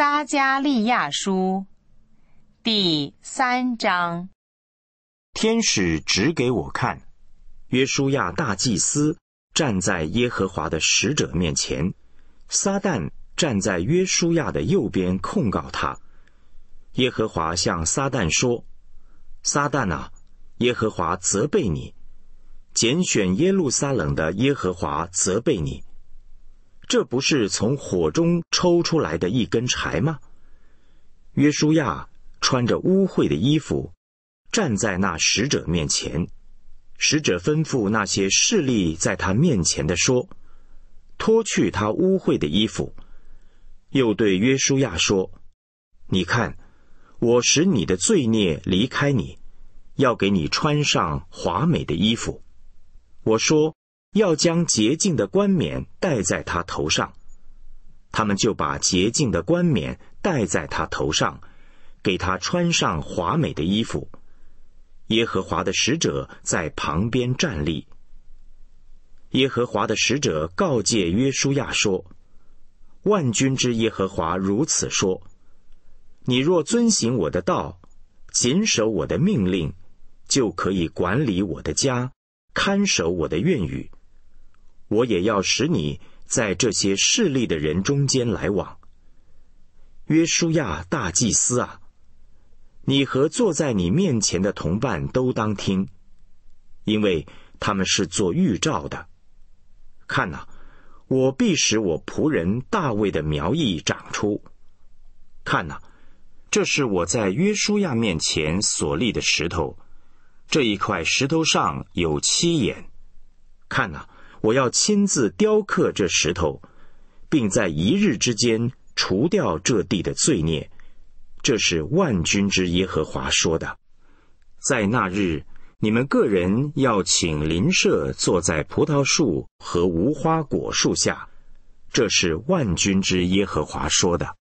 撒加利亚书第三章，天使指给我看，约书亚大祭司站在耶和华的使者面前，撒旦站在约书亚的右边控告他。耶和华向撒旦说：“撒旦啊，耶和华责备你，拣选耶路撒冷的耶和华责备你。”这不是从火中抽出来的一根柴吗？约书亚穿着污秽的衣服站在那使者面前，使者吩咐那些势力在他面前的说：“脱去他污秽的衣服。”又对约书亚说：“你看，我使你的罪孽离开你，要给你穿上华美的衣服。”我说。要将洁净的冠冕戴在他头上，他们就把洁净的冠冕戴在他头上，给他穿上华美的衣服。耶和华的使者在旁边站立。耶和华的使者告诫约书亚说：“万军之耶和华如此说：你若遵行我的道，谨守我的命令，就可以管理我的家，看守我的愿语。”我也要使你在这些势力的人中间来往。约书亚大祭司啊，你和坐在你面前的同伴都当听，因为他们是做预兆的。看呐，我必使我仆人大卫的苗裔长出。看呐，这是我在约书亚面前所立的石头，这一块石头上有七眼。看呐。我要亲自雕刻这石头，并在一日之间除掉这地的罪孽。这是万军之耶和华说的。在那日，你们个人要请邻舍坐在葡萄树和无花果树下。这是万军之耶和华说的。